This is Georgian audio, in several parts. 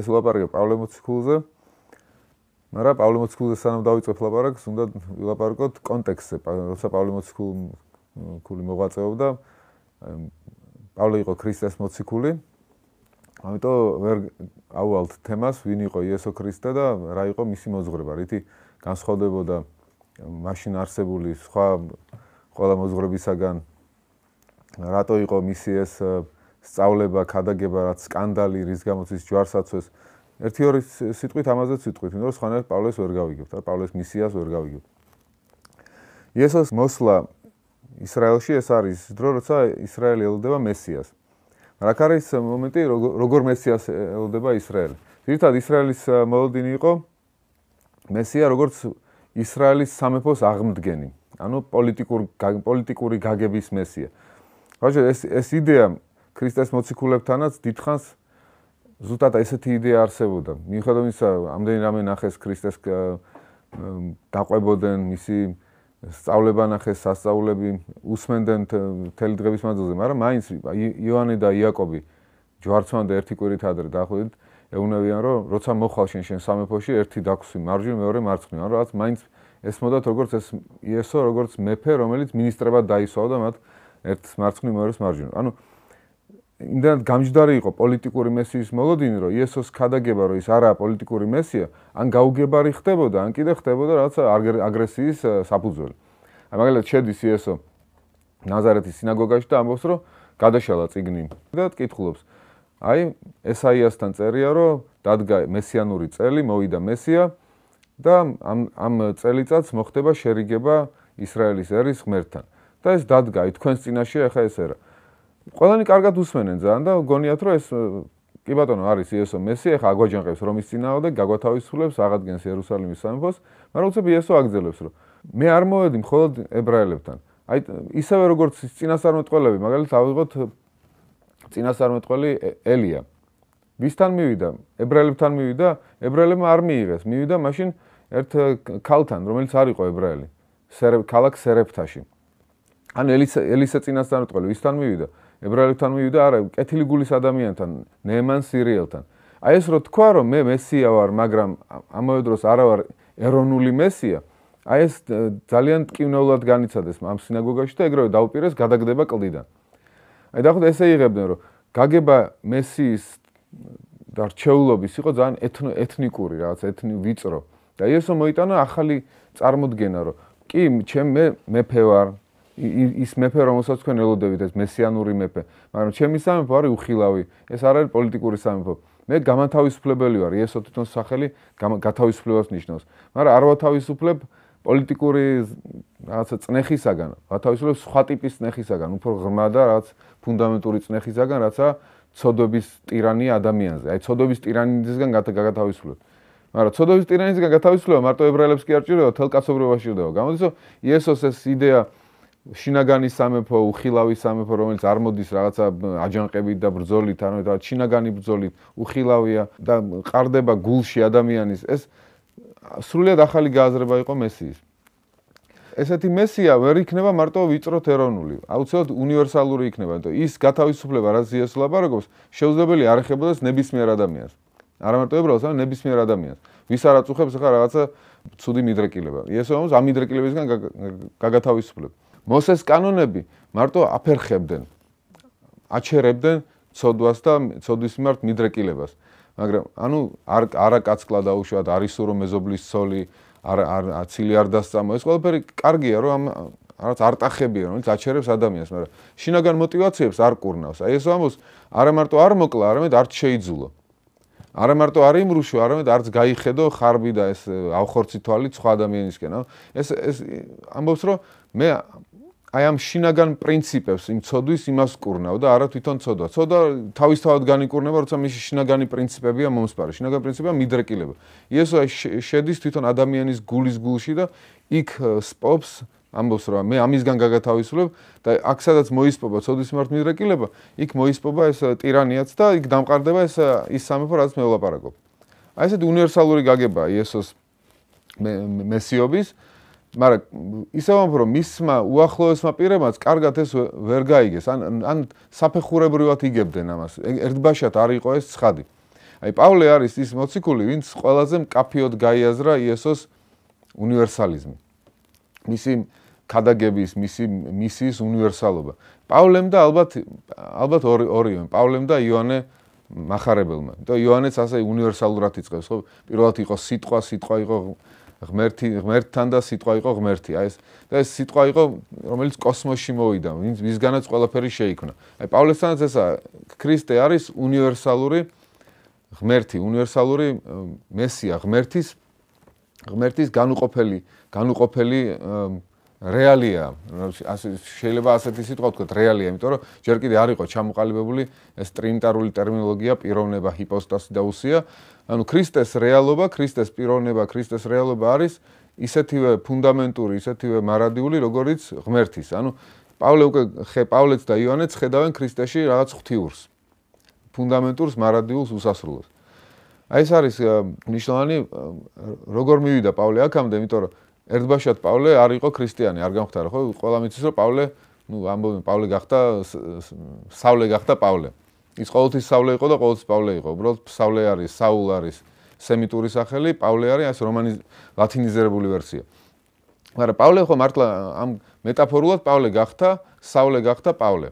ეს ვილაპარაკე პავლე მოციქულზე. მაგრამ პავლე მოციქულზე სანამ დავიწყებ ლაპარაკს, უნდა ვილაპარაკოთ კონტექსტზე, როცა პავლე მოციქული ქული მოვაწეობდა. პავლე იყო ქრისტეს მოციქული. ამიტომ ვერ ავალთ თემას, ვინ იყო იესო ქრისტე და რა იყო მისი მოძღვრება, რითი განსხვავდებოდა მაშინ არსებული სხვა ყველა მოძღვრებისაგან. რატო იყო მისი ეს სწავლება, ხადაგება, რაც სკანდალი, რის გამოც ის ჯვარსაცვეს ერთი ორი სიტყვით ამაზე ციტყვით, იმიტომ რომ სხვანაირად პავლეს ვერ გავიგებთ, არა პავლეს მისიას ვერ გავიგებთ. იესოს მოსლა ისრაელში ეს არის დრო, როცა ისრაელი ელოდება მესიას. რაკ არის მომენტი, როგორ მესიას ელოდება ისრაელი? თირთად ისრაელის მოლოდინი იყო მესია, როგორც ისრაელის სამეფოს აღმდგენი, ანუ პოლიტიკური პოლიტიკური გაგების მესია. ვაჟე, ეს ეს იდეა ქრისტეს მოციქულებთანაც დიდხანს ზუსტად ესეთი იდეა არსებობდა. მიუხედავად იმისა, ამდენი რამე ნახეს ქრისტეს დაყვებოდნენ, მისი სწავლება ნახეს, სასწაულები უსმენდნენ მთელი დღების მანძილზე, მაგრამ მაინც იოანე და იაკობი ჯვარცმან და ერთი კვირით ადრე დახვდით ეუნევიან, რომ როცა მოხვალ შენ შენ სამეფოში, ერთი დაქვსი მარჯვნივ, მეორე მარცხნივ, ანუ რაც მაინც ესმოდათ როგორც ეს იესო, როგორც მეფე, რომელიც მინისტრებად დაისვა და მათ ერთს მარცხნივ, მეორეს მარჯვნივ. ანუ იმდანაც გამჯდარი იყო პოლიტიკური მესიის მოლოდინი, რომ იესოს ქადაგება, რომ ის არაა პოლიტიკური მესია, ან გაუგებარი ხდებოდა, ან კიდე ხდებოდა რაღაც აგრესიის საფუძველი. აი მაგალითად შედის იესო ნაზარეთის სინაგოგაში და ამბობს, რომ გადაშალა წიგნი და თკითხულობს. აი ესაიასთან წერია, რომ დადგა მესიანური წელი, მოვიდა მესია და ამ ამ წელიწადს მოხდება შერიგება ისრაელის ერის ღმერთთან. და ეს დადგა, თქვენს წინაშე ახლა ეს არის. ყველანი კარგად უსმენენ ძალიან და გონიათ რომ ეს კი ბატონო არის იესო მესი ეხა აგვაჯანყებს რომის ძინაოდე გაგვათავისუფლებს აღადგენს იერუსალიმის სამეფოს მაგრამ უცებ იესო აგძელებს რომ მე არ მოვედი მხოლოდ ებრაელებთან აი ისევე როგორც წინასარმეთყველები მაგალითად ავიღოთ წინასარმეთყველი ელია ვისთან მივიდა ებრაელებთან მივიდა ებრაელებმა არ მიიღეს მივიდა მაშინ ერთ ქალთან რომელიც არ იყო ებრაელი სერ ქალაქ სერეფთაში ან ელისა ელისა წინასარმეთყველი ვისთან მივიდა ებრაელებთან მივიდა არა კეთილი გულის ადამიანთან ნეემან სირიელთან აი ეს რო თქვა რომ მე მესია ვარ მაგრამ ამავე დროს არა ვარ ეროვნული მესია აი ეს ძალიან ტკივნეულად განიცადეს ამ სინაგოგაში და ეგრევე დაუპირეს გადაგდება კლდიდან აი დაახლოებით ესე იღებდნენ რომ გაგება მესიის და რჩეულობის იყო ძალიან ეთნო ეთნიკური რაღაც ეთნი ვიწრო და იესო მოიტანა ახალი წარმოდგენა რომ კი ჩემ მე მეფე ვარ ის მეფე რომელსაც თქვენ ელოდებით ეს მესიანური მეფე მაგრამ ჩემი სამეფო არის უხილავი ეს არ არის პოლიტიკური სამეფო მე გამათავისუფლებელი ვარ იესო თვითონ სახელი გათავისუფლებას ნიშნავს მაგრამ არ ვათავისუფლებ პოლიტიკური რაღაცა წნეხისაგან ვათავისუფლებ სხვა ტიპის წნეხისაგან უფრო ღრმა და რაღაც ფუნდამენტური წნეხისაგან რაცა ცოდების ტირანია ადამიანზე აი ცოდების ტირანიისგან გათავისუფლებ მაგრამ ცოდების ტირანიისგან გათავისუფლება მარტო ებრაელებს კი არ ჭირდება თელკაცობრიობაში ჭირდება გამოდის რომ იესოს ეს იდეა შინაგანი სამეფო, უხილავი სამეფო, რომელიც არ მოდის რაღაცა აჯანყებით და ბრძოლით, ანუ და შინაგანი ბრძოლით უხილავია და ყარდება გულში ადამიანის. ეს სრულიად ახალი გააზრება იყო მესიის. ესეთი მესია ვერ იქნება მარტო ვიწროთ ეროვნული. აუცილებლად უნივერსალური იქნება, ანუ ის გათავისუფლება რა ზიას ლაპარაკობს, შეუძლებელი არ ეხებოდეს ნებისმიერ ადამიანს. არა მარტო ებრაულს, არა ნებისმიერ ადამიანს. ვის არ აწუხებს ახლა რაღაცა ცუდი მიდრეკილება. ესე რომ ამ მიდრეკილებისგან გაგათავისუფლებს. მოსეს კანონები მარტო აფერხებდნენ აჩერებდნენ ცოდვას და ცოდვის მიმართ მიდრეკილებას მაგრამ ანუ არ არა კაცკლა დაუშვათ არისურო მეზობლის ცოლი არ არ აცილი არ დასწამო ეს ყველაფერი კარგია რომ ამ რაც არტახებია რომელიც აჩერებს ადამიანს მაგრამ შინაგან მოტივაციებს არ კურნავს აი ეს ამბობს არა მარტო არ მოკლა არამედ არც შეიძლება არა მარტო არ იმრუშო არამედ არც გაიხედო ხარბი და ეს ავხორცი თვალი სხვა ადამიანისკენ ეს ეს ამბობს რომ მე აი ამ შინაგან პრინციპებს იმ ცოდვის იმას კურნავ და არა თვითონ ცოდვა. ცოდვა თავისთავად განიკურნება, როცა მისი შინაგანი პრინციპებია მომსპარე. შინაგანი პრინციპია მიდრეკილება. იესო აი შედის თვითონ ადამიანის გულის გულში და იქ სპობს ამბობს რა მე ამისგან გაგათავისულებ და აქ სადაც მოისპობა ცოდვის მართ მიდრეკილება, იქ მოისპობა ეს ტირანიაც და იქ დამყარდება ეს ის სამეფო, რაც მე ვლაპარაკობ. აი ესეთი უნივერსალური გაგება იესოს მესიობის, მაგრამ ისე ვამბობ რომ მისმა უახლოესმა პირებმაც კარგად ეს ვერ გაიგეს ან ან საფეხურებრივად იგებდნენ ამას ერთბაშად არ იყო ეს ცხადი აი პავლე არის ის მოციქული ვინც ყველაზე მკაფიოდ გაიაზრა იესოს უნივერსალიზმი მისი ქადაგების მისი მისის უნივერსალობა პავლემ და ალბათ ალბათ ორი ორივე პავლემ და იოანე მახარებელმა. იმიტომ იოანეც ასე უნივერსალურად იწყებს, ხო? პირველად იყო სიტყვა, სიტყვა იყო ღმერთი ღმერთთან და სიტყვა იყო ღმერთი. აი ეს და ეს სიტყვა იყო რომელიც კოსმოსში მოვიდა, ვისგანაც ყველაფერი შეიქმნა. აი პავლესთანაც ესა ქრისტე არის უნივერსალური ღმერთი, უნივერსალური მესია, ღმერთის ღმერთის განუყოფელი, განუყოფელი რეალია, ასე შეიძლება ასეთი სიტყვა თქვათ, რეალია, იმიტომ რომ ჯერ კიდე არ იყო ჩამოყალიბებული ეს ტრინიტარული ტერმინოლოგია, პიროვნება, ჰიპოსტასი და უსია. ანუ ქრისტეს რეალობა, ქრისტეს პიროვნება, ქრისტეს რეალობა არის ისეთივე ფუნდამენტური, ისეთივე მარადიული, როგორც ღმერთის. ანუ პავლე უკვე ხე პავლეც და იოანეც ხედავენ ქრისტეში რაღაც ღვთიურს. ფუნდამენტურს, მარადიულს, უსასრულოს. აი ეს არის ნიშნული როგორ მივიდა პავლე აქამდე, იმიტომ რომ ერთბაშად პავლე არ იყო ქრისტიანი, არ გამხდარა ხო? ყველა მიცის რომ პავლე, ну, ამბობენ, პავლე გახდა სავლე გახდა პავლე. ის ყოველთვის სავლე იყო და ყოველთვის პავლე იყო. უბრალოდ სავლე არის, საულ არის სემიტური სახელი, პავლე არის ეს რომანი ლათინიზირებული ვერსია. მაგრამ პავლე ხო მართლა ამ მეტაფორულად პავლე გახდა, სავლე გახდა პავლე.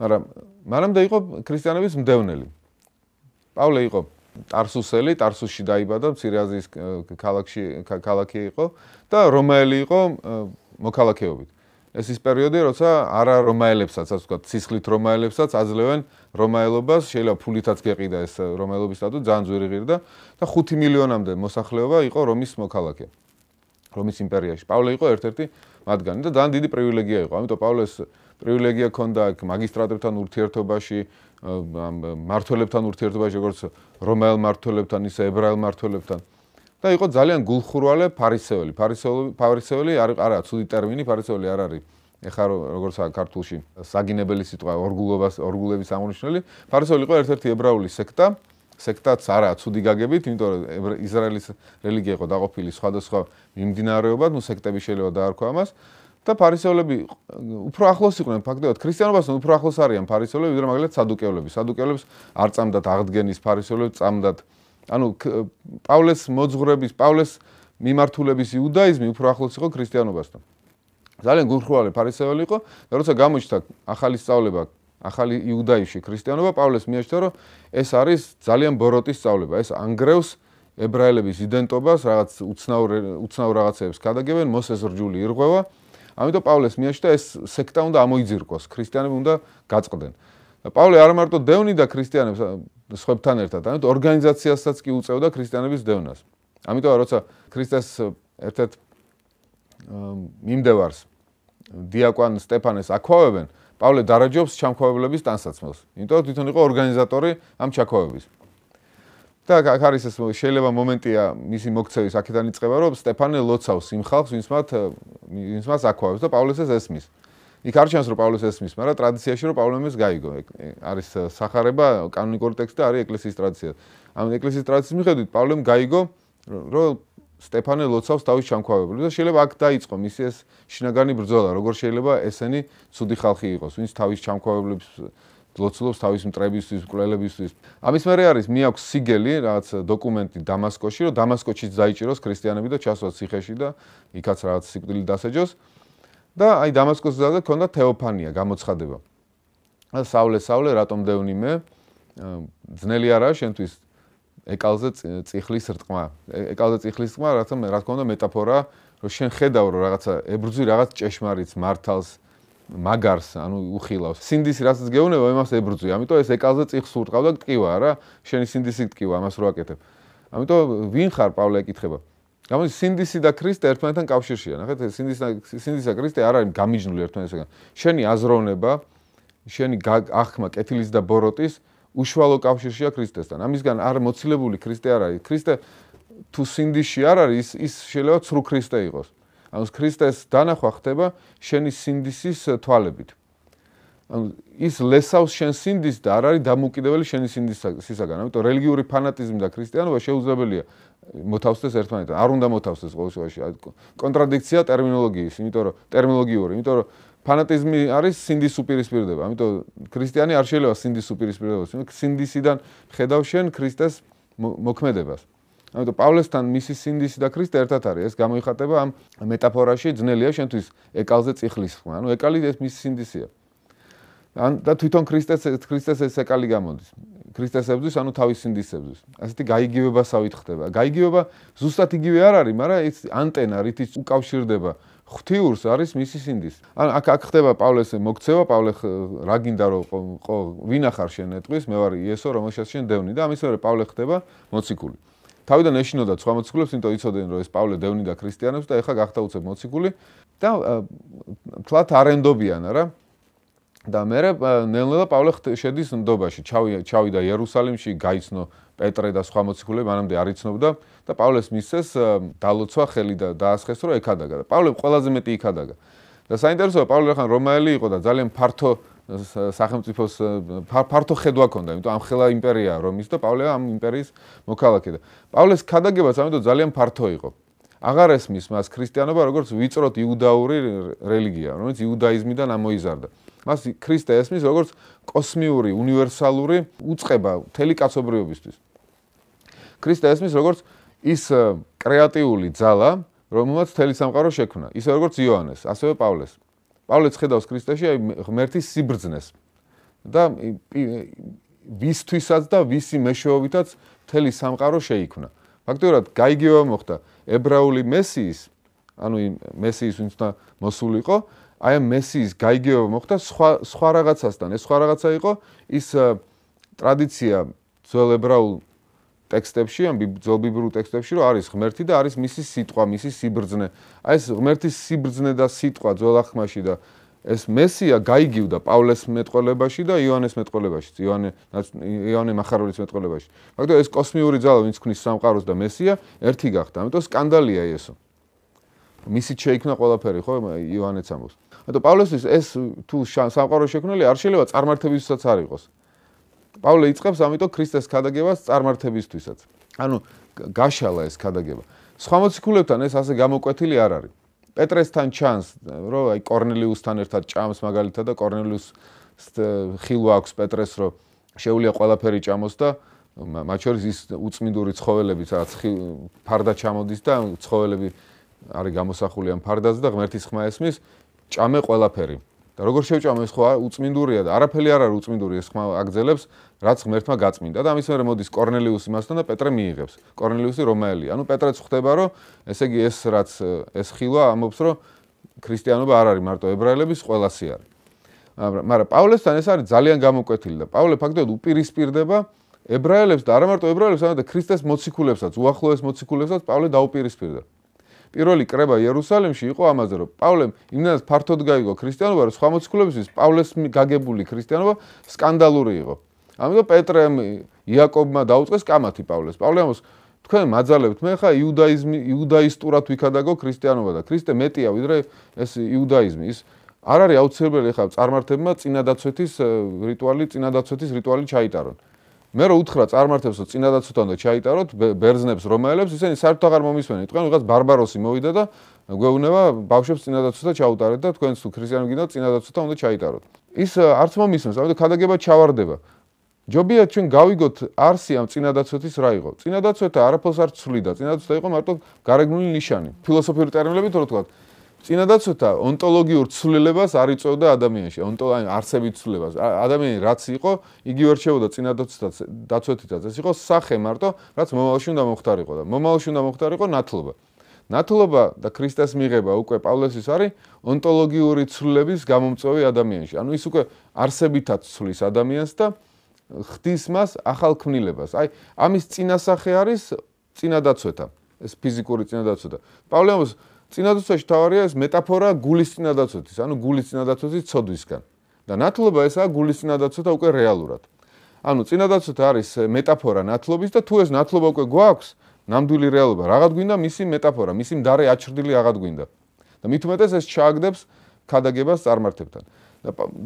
მაგრამ მანამდე იყო ქრისტიანების მდევნელი. პავლე იყო ტარსუსელი, ტარსუში დაიბადა, მცირე აზიის ქალაქში ქალაქი იყო და რომაელი იყო მოქალაქეობით. ეს ის პერიოდია, როცა არა რომაელებსაც, ასე ვთქვათ, სისხლით რომაელებსაც აძლევენ რომაელობას, შეიძლება ფულითაც გეყიდა ეს რომაელობის სტატუსი, ძალიან ძვირი ღირდა და 5 მილიონამდე მოსახლეობა იყო რომის მოქალაქე. რომის იმპერიაში. პავლე იყო ერთ-ერთი მათგანი და ძალიან დიდი პრივილეგია იყო. ამიტომ პავლეს პრივილეგია ჰქონდა აქ მაგისტრატებთან ურთიერთობაში, მართველებთან ურთიერთობაში, როგორც რომაელ მართველებთან, ისე ებრაელ მართველებთან. და იყო ძალიან გულხურვალე ფარისეველი. ფარისეველი, ფარისეველი არ არა, ცუდი ტერმინი ფარისეველი არ არის. ეხა როგორც აქ ქართულში საგინებელი სიტყვა ორგულობას ორგულების აღნიშნული ფარისეული იყო ერთ-ერთი ებრაული სექტა სექტაც არაა ცუდი გაგებით, იმიტომ რომ ისრაელის რელიგია იყო დაყოფილი სხვადასხვა მიმდინარეობად, ნუ სექტები შეიძლება დაარქვა ამას. და ფარისევლები უფრო ახლოს იყვნენ ფაქტობრივად ქრისტიანობასთან უფრო ახლოს არიან ფარისევლები ვიდრე მაგალითად სადუკეველები. სადუკეველებს არ წამდათ აღდგენის ფარისევლები, წამდათ ანუ პავლეს მოძღვრების, პავლეს მიმართულების იუდაიზმი უფრო ახლოს იყო ქრისტიანობასთან. ძალიან გულხრვალე ფარისეველი იყო და როცა გამოჩნდა ახალი სწავლება ახალი იუდაიში ქრისტიანობა პავლეს მიაჩნდა რომ ეს არის ძალიან ბოროტი სწავლება ეს ანგრევს ებრაელების იდენტობას რაღაც უცნაურ უცნაურ რაღაცებს გადაგებენ მოსეს რჯული ირღვევა ამიტომ პავლეს მიაჩნდა ეს სექტა უნდა ამოიძირკოს ქრისტიანები უნდა გაწყდნენ პავლე არ ამარტო დევნი და ქრისტიანებს სხვებთან ერთად ამიტომ ორგანიზაციასაც კი უწევდა ქრისტიანების დევნას ამიტომ როცა ქრისტეს ერთ-ერთ მიმდევარს დიაკვან სტეფანეს აქვავებენ პავლე დარაჯობს ჩამქოვებლების თანსაცმელს. იმიტომ რომ თვითონ იყო ორგანიზატორი ამ ჩაქოვების. და აქ არის ეს შეიძლება მომენტია მისი მოქცევის აქედან იწყება, რომ სტეფანე ლოცავს იმ ხალხს, ვინც მათ ვინც მას აქოვებს და პავლეს ესმის. იქ არ ჩანს რომ პავლეს ესმის, მაგრამ ტრადიციაში რომ პავლემეს გაიგო. არის сахарება კანონიკური ტექსტი და არის ეკლესიის ტრადიცია. ამ ეკლესიის ტრადიციის მიხედვით პავლემ გაიგო რომ სტეფანე ლოცავს თავის ჩამქვავებლებს და შეიძლება აქ დაიწყო მისი ეს შინაგანი ბრძოლა, როგორ შეიძლება ესენი ცუდი ხალხი იყოს, ვინც თავის ჩამქვავებლებს ლოცულობს თავის მტრებისთვის, მკვლელებისთვის. ამის მერე არის მიაქვს სიგელი, რაღაც დოკუმენტი დამასკოში, რომ დამასკოშიც დაიჭიროს ქრისტიანები და ჩასვა ციხეში და იქაც რაღაც სიკვდილი დასაჯოს. და აი დამასკოში ზაგა ქონდა თეოფანია, გამოცხადება. და სავლე, სავლე, რატომ დევნი მე? ძნელი არაა შენთვის ეკალზე ციხლის რტყმა. ეკალზე ციხლის რტყმა, რა თქმა უნდა, რა თქმა უნდა მეტაფორა, რომ შენ ხედავ, რომ რაღაცა ებრძვი რაღაც ჭეშმარიტს მართალს მაგარს, ანუ უხილავს. სინდისი რასაც გეუნება, იმას ებრძვი. ამიტომ ეს ეკალზე ციხს ურტყავ და ტკივა რა, შენი სინდისი ტკივა, ამას რა აკეთებ. ამიტომ ვინ ხარ, პავლე ეკითხება. გამოდი სინდისი და ქრისტე ერთმანეთთან კავშირშია. ნახეთ, სინდისა სინდისა ქრისტე არ არის გამიჯნული ერთმანეთისგან. შენი აზროვნება, შენი აღქმა კეთილის და ბოროტის უშუალო კავშირშია ქრისტესთან. ამისგან არ მოცილებული ქრისტე არ არის. ქრისტე თუ სინდიში არ არის, ის შეიძლება ცრუ ქრისტე იყოს. ანუ ქრისტეს დანახვა ხდება შენი სინდისის თვალებით. ანუ ის ლესავს შენ სინდის და არ არის დამოუკიდებელი შენი სინდის სისაგან. ამიტომ რელიგიური ფანატიზმი და ქრისტიანობა შეუძლებელია მოთავსდეს ერთმანეთთან. არ უნდა მოთავსდეს ყოველ შემთხვევაში. კონტრადიქცია ტერმინოლოგიის, იმიტომ რომ ტერმინოლოგიური, იმიტომ რომ ფანატიზმი არის სინდის უპირისპირდება. ამიტომ ქრისტიანი არ შეიძლება სინდის უპირისპირდებას. სინდისიდან ხედავ შენ ქრისტეს მოქმედებას. ანუ პავლესთან მისი სინდისი და ქრისტე ერთად არის ეს გამოიხატება ამ მეტაფორაში ძნელია შენთვის ეკალზე წიხლის ხმა ანუ ეკალი ეს მისი სინდისია ან და თვითონ ქრისტეს ქრისტეს ეს ეკალი გამოდის ქრისტესებს ანუ თავის სინდისებს ასეთი გაიგივება სავით ხდება გაიგივება ზუსტად იგივე არ არის მაგრამ ეს ანტენა რითიც უკავშირდება ღთიურს არის მისი სინდის. ან აქ აქ ხდება პავლეს მოქცევა, პავლე რა გინდა რომ ყო ვინახარ შენ ეტყვის, მე ვარ იესო, რომელსაც შენ დევნი და ამის მეორე პავლე ხდება მოციქული. თავიდან ეშინოდა სხვა მოციქულებს, იმიტომ იცოდნენ რომ ეს პავლე დევნი და ქრისტიანებს და ეხა გახდა უცებ მოციქული და თლათ არენდობიან რა. და მე ნელა პავლე შედის ნდობაში ჩავიდა იერუსალიმში გაიცნო პეტრე და სხვა მოციქულები მანამდე არ იცნობდა და პავლეს მისცეს დალოცვა ხელი და დაასხეს რომ ეკ ადაგა და პავლე ყველაზე მეტი იქ ადაგა და საინტერესოა პავლე ხან რომაელი იყო და ძალიან ფართო სახელმწიფოს ფართო ხედვა ჰქონდა იმიტომ ამ ხელა იმპერია რომის და პავლე ამ იმპერიის მოქალაქე და პავლეს ქადაგება სამეთო ძალიან ფართო იყო აღარ ესმის მას ქრისტიანობა როგორც ვიწროთ იუდაური რელიგია რომელიც იუდაიზმიდან ამოიზარდა მას ქრისტე ესმის როგორც კოსმიური, უნივერსალური უწება მთელი კაცობრიობისთვის. ქრისტე ესმის როგორც ის კრეატიული ძალა, რომელმაც მთელი სამყარო შექმნა, ისე როგორც იოანეს, ასევე პავლეს. პავლე ცხედავს ქრისტეში აი ღმერთის სიბრძნეს. და ვისთვისაც და ვისი მეშვეობითაც მთელი სამყარო შეიქმნა. ფაქტობრივად გაიგივა მოხდა ებრაული მესიის ანუ იმ მესიის ვინც და მოსულიყო, აი ამ მესიის გაიგეო მოხდა სხვა სხვა რაღაცასთან ეს სხვა რაღაცა იყო ის ტრადიცია ძველ ებრაულ ტექსტებში ან ძველ ბიბლიურ ტექსტებში რომ არის ღმერთი და არის მისი სიტყვა მისი სიბრძნე აი ეს ღმერთის სიბრძნე და სიტყვა ძველ ახმაში და ეს მესია გაიგივდა პავლეს მეტყოლებაში და იოანეს მეტყოლებაში იოანე იოანე მახარებლის მეტყოლებაში მაგრამ ეს კოსმიური ძალა ვინც ქნის სამყაროს და მესია ერთი გახდა ამიტომ სკანდალია ესო მისი შეიქმნა ყველაფერი ხო იოანეც ამბობს მაგრამ პავლესის ეს თუ სამყარო შექმნილი არ შეიძლება წარმართებისთვისაც არ იყოს პავლე იწყებს ამიტომ ქრისტეს ქადაგებას წარმართებისთვისაც ანუ გაშალა ეს ქადაგება სხვა მოციქულებთან ეს ასე გამოკვეთილი არ არის პეტრესთან ჩანს რომ აი კორნელიუსთან ერთად ჭამს მაგალითად და კორნელიუს ხილვა აქვს პეტრეს რომ შეუ ល ია ყველაფერი ჭამოს და მათ შორის ის უצმინდური ცხოველები სადაც ფარდა ჩამოდის და ცხოველები არის გამოსახული ამ ფარდაზე და ღმერთის ხმა ესმის ჭამე ყველაფერი. და როგორ შევჭამე ეს ხო უწმინდურია და არაფერი არ არის უწმინდური ეს ხმა აგძელებს, რაც ღმერთმა გაწმინდა და ამის მერე მოდის კორნელიუსი მასთან და პეტრე მიიღებს. კორნელიუსი რომაელი. ანუ პეტრეც ხვდება რომ ესე იგი ეს რაც ეს ხილვა ამობს რომ ქრისტიანობა არ არის მარტო ებრაელების ყველასი არის. მაგრამ პავლესთან ეს არის ძალიან გამოკვეთილი და პავლე ფაქტობრივად უპირისპირდება ებრაელებს და არა მარტო ებრაელებს, არამედ ქრისტეს მოციქულებსაც, უახლოეს მოციქულებსაც პავლე დაუპირისპირდება. პირველი კრება იერუსალიმში იყო ამაზე რომ პავლემ იმდანაც ფართოდ გაიგო ქრისტიანობა რომ სხვა მოციქულებისთვის პავლეს გაგებული ქრისტიანობა სკანდალური იყო ამიტომ პეტრემ იაკობმა დაუწეს კამათი პავლეს პავლემოს თქვენ მაძალებთ მე ხა იუდაიზმი იუდაისტურად ვიქადაგო ქრისტიანობა და ქრისტე მეტია ვიდრე ეს იუდაიზმი ის არ არის აუცილებელი ხა წარმართებმა წინადაცვეთის რიტუალი წინადაცვეთის რიტუალი ჩაიტარონ მე რო უთხრა წარმართებსო წინადაცოთან და ჩაიტაროთ ბერძნებს რომაელებს ისინი საერთოდ აღარ მომისვენენ თქვენ ვიღაც ბარბაროსი მოვიდა და გვეუბნება ბავშვებს წინადაცოთა ჩაუტარეთ და თქვენ თუ ქრისტიანები გინდათ წინადაცოთა უნდა ჩაიტაროთ ის არც მომისმენს ამიტომ ქადაგება ჩავარდება ჯობია ჩვენ გავიგოთ არსი ამ წინადაცოთის რა იყო წინადაცოთა არაფერს არ ცვლიდა წინადაცოთა იყო მარტო გარეგნული ნიშანი ფილოსოფიური ტერმინებით რო თქვათ წინადაცვეთა ონტოლოგიურ ცვლილებას არ იწოვდა ადამიანში, ონტო აი არსებით ცვლილებას. ადამიანი რაც იყო, იგი ვერ შეეოდა წინადაცვეთაც, დაცვეთითაც. ეს იყო სახე მარტო, რაც მომავალში უნდა მომختارიყო და მომავალში უნდა მომختارიყო ნათლობა. ნათლობა და ქრისტეს მიღება უკვე პავლესის არის ონტოლოგიური ცვლილების გამომწვევი ადამიანში. ანუ ის უკვე არსებითაც ცვლის ადამიანს და ხდის მას ახალქმნილებას. აი ამის წინასახე არის წინადაცვეთა, ეს ფიზიკური წინადაცვეთა. პავლემოს წინადაცვეში თავარია ეს მეტაფორა გულის წინადაცვეთის, ანუ გულის წინადაცვეთის ცოდვისგან. და ნათლობა ესაა გულის წინადაცვეთა უკვე რეალურად. ანუ წინადაცვეთა არის მეტაფორა ნათლობის და თუ ეს ნათლობა უკვე გვაქვს, ნამდვილი რეალობა, რაღაც გვინდა მისი მეტაფორა, მისი მდარე აჩრდილი რაღაც გვინდა. და მithumetes ეს ჩააგდებს ქადაგებას წარმართებთან.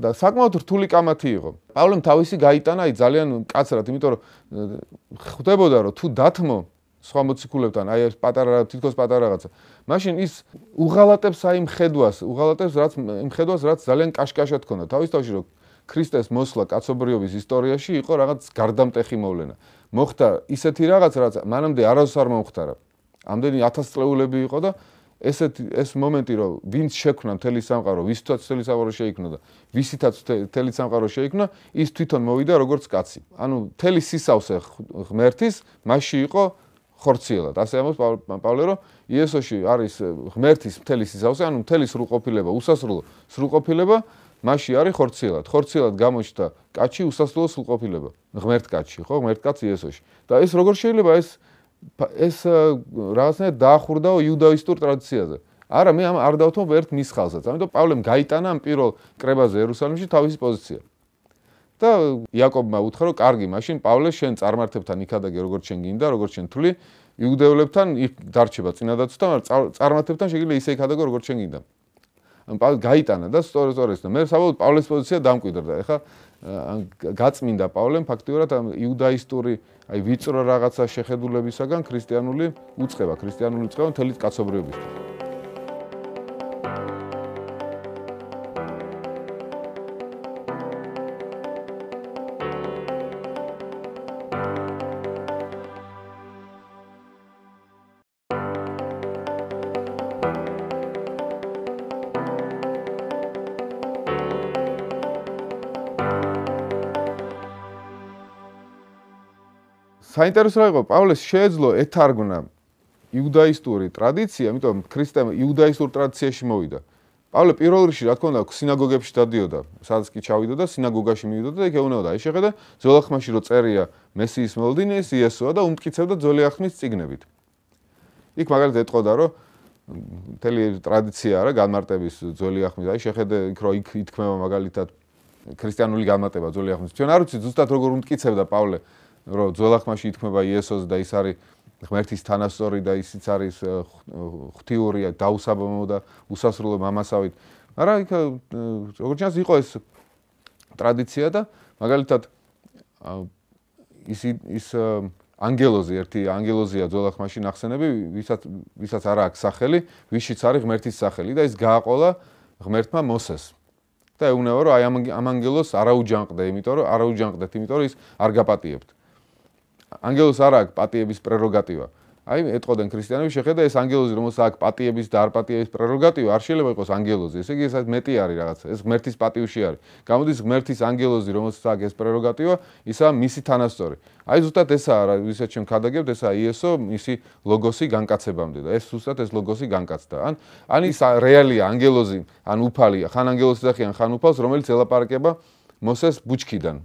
და საკმაოდ რთული კამათი იყო. პავლემ თავისი გაიტანა, აი ძალიან კაცრად, იმიტომ რომ ხვდებოდა რომ თუ დათმო სხვა მოციქულებთან, აი ეს პატარა თითქოს პატარა რაღაცა. მაშინ ის უღალატებს აი მხედვას, უღალატებს რაც იმხედვას რაც ძალიან კაშკაშა თქონა. თავის თავში რომ ქრისტეს მოსვლა კაცობრიობის ისტორიაში იყო რაღაც გარდამტეხი მოვლენა. მოხდა ისეთი რაღაც რაც მანამდე არავის არ მომხდარა. ამდენი 1000 წლეულები იყო და ესეთ ეს მომენტი რომ ვინც შექმნა მთელი სამყარო, ვისთვის მთელი სამყარო შეიქმნა და ვისითაც მთელი სამყარო შეიქმნა, ის თვითონ მოვიდა როგორც კაცი. ანუ მთელი სისავსე ღმერთის მასში იყო ხორცილად. ასე ამბობს პავლე, რომ იესოში არის ღმერთის მთელი სიზავსე, ანუ მთელი სრულყოფილება, უსასრულო სრულყოფილება მასში არის ხორცილად. ხორცილად გამოჩნდა კაცი უსასრულო სრულყოფილება, ღმერთ კაცი, ხო, ღმერთ კაცი იესოში. და ეს როგორ შეიძლება ეს ეს რაღაცნაირად დაახურდა იუდაისტურ ტრადიციაზე. არა, მე ამ არ დავთო ერთ მის ხალხსაც. ამიტომ პავლემ გაიტანა ამ პირველ კრებაზე იერუსალიმში თავისი პოზიცია. და იაკობმა უთხრა რომ კარგი მაშინ პავლეს შენ წარმართებთან იქადაგე როგორც შენ გინდა როგორც შენ თვლი იუდეველებთან იქ დარჩება წინადაც და წარმართებთან შეიძლება ისე იქადაგე როგორც შენ გინდა ან პავლე გაიტანა და სწორედ სწორედ და მე საბოლოო პავლეს პოზიცია დამკვიდრდა ეხა ან გაწმინდა პავლემ ფაქტიურად ამ იუდაისტური აი ვიწრო რაღაცა შეხედულებისაგან ქრისტიანული უצება ქრისტიანული უצება თელი კაცობრიობისთვის საინტერესო რა იყო პავლეს შეეძლო ეთარგმნა იუდაისტური ტრადიცია, იმიტომ ქრისტემ იუდაისტურ ტრადიციაში მოვიდა. პავლე პირველ რიგში რა თქონდა სინაგოგებში დადიოდა, სადაც კი ჩავიდა და სინაგოგაში მივიდა და ეკეუნეოდა. ეს შეხედა ძოლახმაში რო წერია მესიის მოლდინე ის იესოა და უმტკიცებდა ძოლიახმის წიგნებით. იქ მაგალითად ეტყოდა რომ მთელი ტრადიცია არა განმარტების ძოლიახმის, აი შეხედე იქ რო იქ ითქმება მაგალითად ქრისტიანული განმარტება ძოლიახმის. ჩვენ არ ვიცით ზუსტად როგორ უმტკიცებდა პავლე რომ ძველახმაში ითქმება იესოს და ის არის ღმერთის თანასწორი და ისიც არის ღთიურია დაუსაბამო და უსასრულო მამასავით. მაგრამ იქ როგორც ჩანს იყო ეს ტრადიცია და მაგალითად ის ის ანგელოზი ერთი ანგელოზია ძველახმაში ნახსენები, ვისაც ვისაც არა აქვს სახელი, ვისიც არის ღმერთის სახელი და ის გააყოლა ღმერთმა მოსეს. და ეუბნება რომ აი ამ ამ ანგელოს არაუჯანყდე, იმიტომ რომ არაუჯანყდეთ, იმიტომ რომ ის არ გაპატიებთ. ანგელოს არ აქვს პატიების პრეროგატივა. აი, ეთყოდენ ქრისტიანები, შეხედა ეს ანგელოზი, რომელსაც აქვს პატიების და არ პატიების პრეროგატივა, არ შეიძლება იყოს ანგელოზი. ესე იგი, ეს მეტი არის რაღაცა. ეს ღმერთის პატივში არის. გამოდის ღმერთის ანგელოზი, რომელსაც აქვს ეს პრეროგატივა, ისა მისი თანასწორი. აი, ზუსტად ესა არა, ვისაც ჩემ ქადაგებ, ესა იესო, მისი ლოგოსი განკაცებამდე და ეს ზუსტად ეს ლოგოსი განკაცდა. ან ან ის რეალია ანგელოზი, ან უფალია, ხან ანგელოზი ძახიან, ხან უფალს, რომელიც ელაპარაკება მოსეს ბუჩქიდან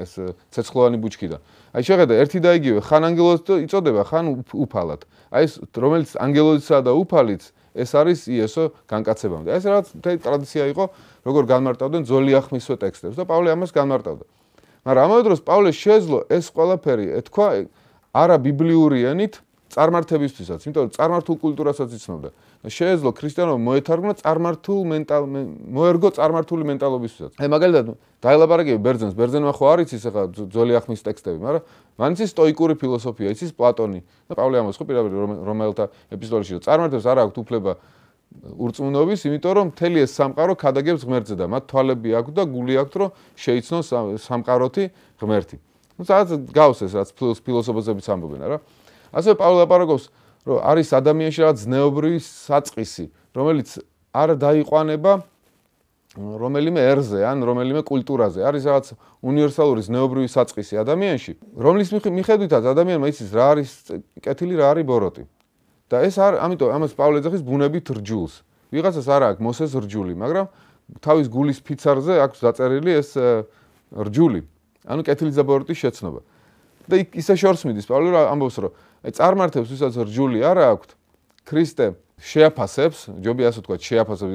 ეს ცეცხლოვანი ბუჩქიდან აი შეხედე ერთი და იგივე ხან ანგელოზს და იწოდება ხან უფალად აი ეს რომელიც ანგელოზსა და უფალიც ეს არის იესო განკაცებამდე ეს რაღაც მთელი ტრადიცია იყო როგორ განმარტავდნენ ძოლი ახმისვე ტექსტებს და პავლე ამას განმარტავდა მაგრამ ამავე დროს პავლე შეეძლო ეს ყველაფერი ეთქვა არა ბიბლიური ენით წარმართებისთვისაც, იმიტომ რომ წარმართულ კულტურასაც იცნობდა. შეეძლო ქრისტიანობა მოეთარგმნა წარმართულ მენტალ მოერგო წარმართული მენტალობისთვისაც. აი მაგალითად დაელაბარაგე ბერძენს, ბერძენმა ხო არ იცის ახლა ძველი ახმის ტექსტები, მაგრამ მან იცის სტოიკური ფილოსოფია, იცის პლატონი და პავლე ამოს ხო პირველი რომელთა ეპისტოლეში რომ წარმართებს არ აქვს უფლება ურწმუნობის, იმიტომ რომ მთელი ეს სამყარო ქადაგებს ღმერთზე და მათ თვალები აქვს და გული აქვს, რომ შეიცნოს სამყაროთი ღმერთი. ну сразу гаусс этот философ философов забыть самбобена, რა. ასე პავლე ლაპარაკობს, რომ არის ადამიანში რაღაც ზნეობრივი საწყისი, რომელიც არ დაიყვანება რომელიმე ერზე, ან რომელიმე კულტურაზე. არის რაღაც უნივერსალური ზნეობრივი საწყისი ადამიანში, რომლის მიხედვითაც ადამიანმა იცის რა არის კეთილი, რა არის ბოროტი. და ეს არ, ამიტომ ამას პავლე ძახის ბუნებით რჯულს. ვიღაცას არა აქვს მოსეს რჯული, მაგრამ თავის გულის ფიცარზე აქვს დაწერილი ეს რჯული. ანუ კეთილი ზაბორტის შეცნობა. და ისე შორს მიდის პავლე რა ამბობს რომ აი წარმართებს ვისაც რჯული არ აქვს ქრისტე შეაფასებს ჯობია ასე თქვა შეაფასებს